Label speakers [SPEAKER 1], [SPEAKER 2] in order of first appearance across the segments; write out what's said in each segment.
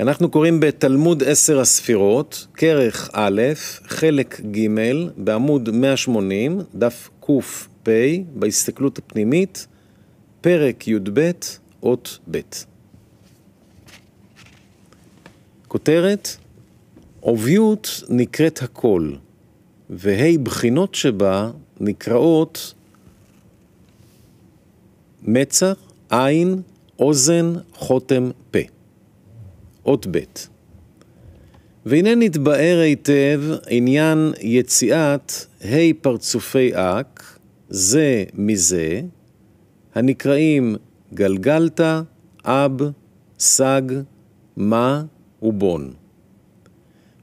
[SPEAKER 1] אנחנו קוראים בתלמוד עשר הספירות, כרך א', חלק ג', בעמוד 180, דף קפ, בהסתכלות הפנימית, פרק י"ב, אות ב'. כותרת, עוביות נקראת הכל, והי בחינות שבה נקראות מצח, עין, אוזן, חותם, פה. אות ב'. והנה נתבאר היטב עניין יציאת ה' פרצופי אק, זה מזה, הנקראים גלגלתא, אב, סג, מה ובון.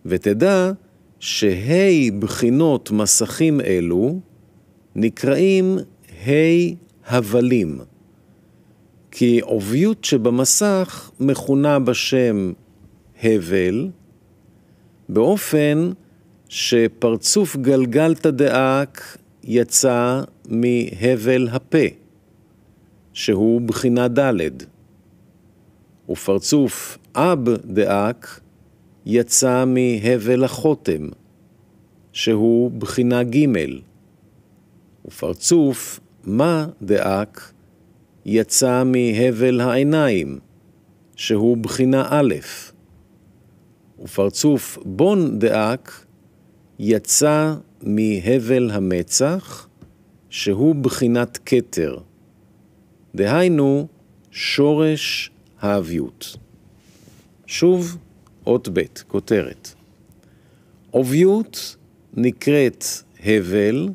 [SPEAKER 1] ותדע שהי בחינות מסכים אלו נקראים ה' הבלים. כי עוביות שבמסך מכונה בשם הבל, באופן שפרצוף גלגלתא דאק יצא מהבל הפה, שהוא בחינה ד', ופרצוף אב דאק יצא מהבל החותם, שהוא בחינה ג', ופרצוף מה דאק יצא מהבל העיניים, שהוא בחינה א', ופרצוף בון דאק יצא מהבל המצח, שהוא בחינת כתר. דהיינו, שורש האביות. שוב, אות ב', כותרת. עוביות נקראת הבל,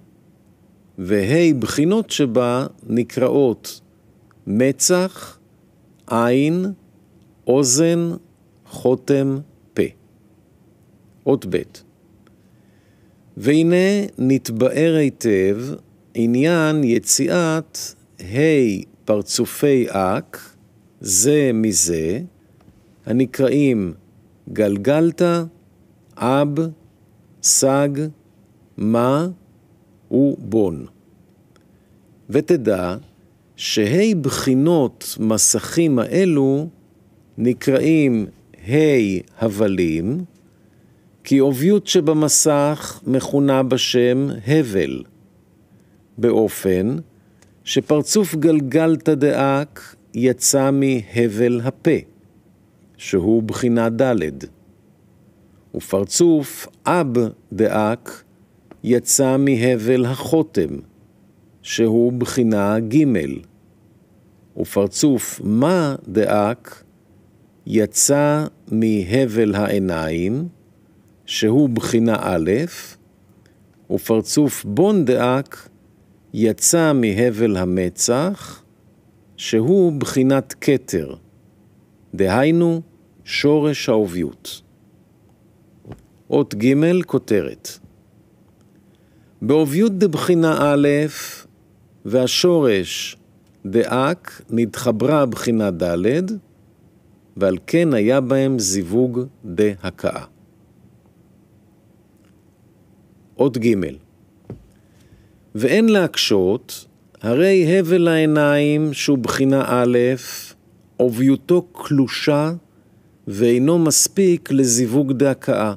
[SPEAKER 1] והי בחינות שבה נקראות מצח, עין, אוזן, חותם, פה. אות ב'. והנה נתבאר היטב עניין יציאת ה' פרצופי אק, זה מזה, הנקראים גלגלתא, אב, סג, מה ובון. ותדע שהי בחינות מסכים האלו נקראים ה' הבלים, כי עוביות שבמסך מכונה בשם הבל, באופן שפרצוף גלגלתא דאק יצא מהבל הפה, שהוא בחינה ד', ופרצוף אב דאק יצא מהבל החותם, שהוא בחינה ג' ופרצוף מה דאק יצא מהבל העיניים, שהוא בחינה א', ופרצוף בון דאק יצא מהבל המצח, שהוא בחינת כתר, דהיינו שורש האוביות. אות ג' כותרת. באוביות דבחינה א', והשורש דאק נתחברה בחינה ד', ועל כן היה בהם זיווג דהכאה. אות ג' ואין להקשות, הרי הבל העיניים שהוא בחינה א', עוביותו קלושה ואינו מספיק לזיווג דהכאה.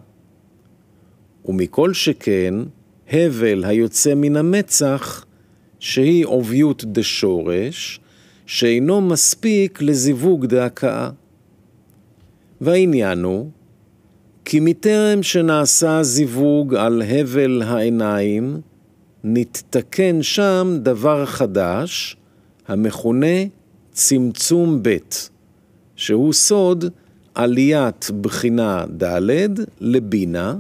[SPEAKER 1] ומכל שכן, הבל היוצא מן המצח שהיא עוביות דשורש, שאינו מספיק לזיווג הכאה. והעניין הוא כי מטרם שנעשה זיווג על הבל העיניים, נתתקן שם דבר חדש, המכונה צמצום ב', שהוא סוד עליית בחינה ד' לבינה,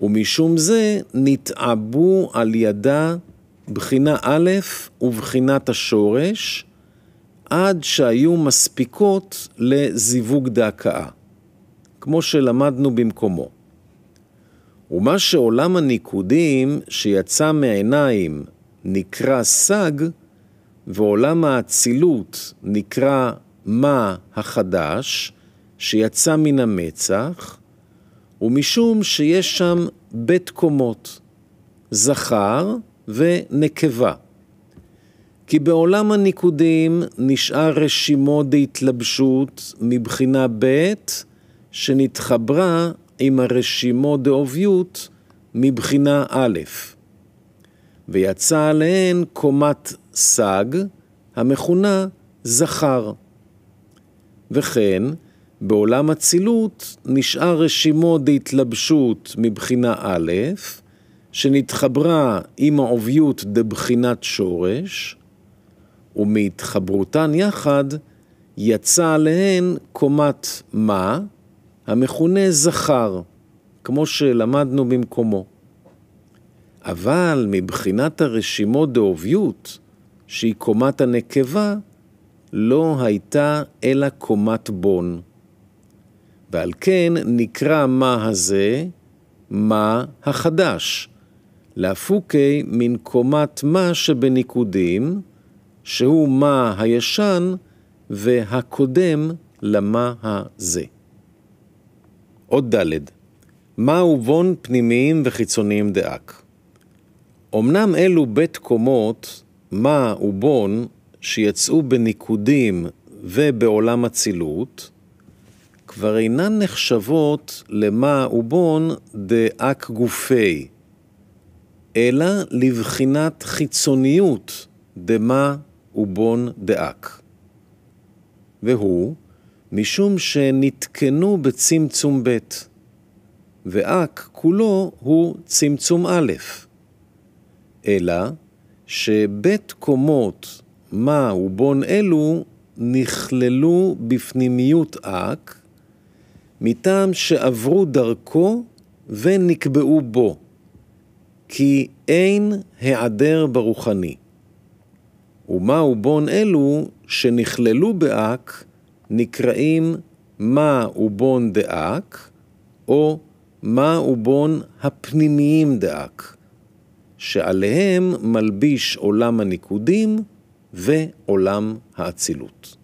[SPEAKER 1] ומשום זה נתעבו על ידה בחינה א' ובחינת השורש, עד שהיו מספיקות לזיווג דהקאה, כמו שלמדנו במקומו. ומה שעולם הניקודים שיצא מהעיניים נקרא סג, ועולם האצילות נקרא מה החדש, שיצא מן המצח, משום שיש שם בית קומות, זכר ונקבה. כי בעולם הניקודים נשאר רשימו דהתלבשות מבחינה ב' שנתחברה עם הרשימו דהוביות מבחינה א', ויצא עליהן קומת סג המכונה זכר. וכן, בעולם הצילות נשאר רשימו דהתלבשות מבחינה א', שנתחברה עם העוביות דבחינת שורש, ומהתחברותן יחד יצא עליהן קומת מה, המכונה זכר, כמו שלמדנו במקומו. אבל מבחינת הרשימות דעוביות, שהיא קומת הנקבה, לא הייתה אלא קומת בון. ועל כן נקרא מה הזה, מה החדש, להפוקי מן קומת מה שבניקודים, שהוא מה הישן והקודם למה הזה. עוד ד' מה עובון פנימיים וחיצוניים דאק. אמנם אלו בית קומות, מה ובון, שיצאו בניקודים ובעולם אצילות, כבר אינן נחשבות למה ובון דאק גופי, אלא לבחינת חיצוניות דמה ובון דאק. והוא, משום שנתקנו בצמצום ב', ואק כולו הוא צמצום א', אלא שבית קומות מה ובון אלו נכללו בפנימיות אק, מטעם שעברו דרכו ונקבעו בו. כי אין העדר ברוחני. ומהו בון אלו שנכללו באק נקראים מה ובון דאק, או מה ובון הפנימיים דאק, שעליהם מלביש עולם הניקודים ועולם האצילות.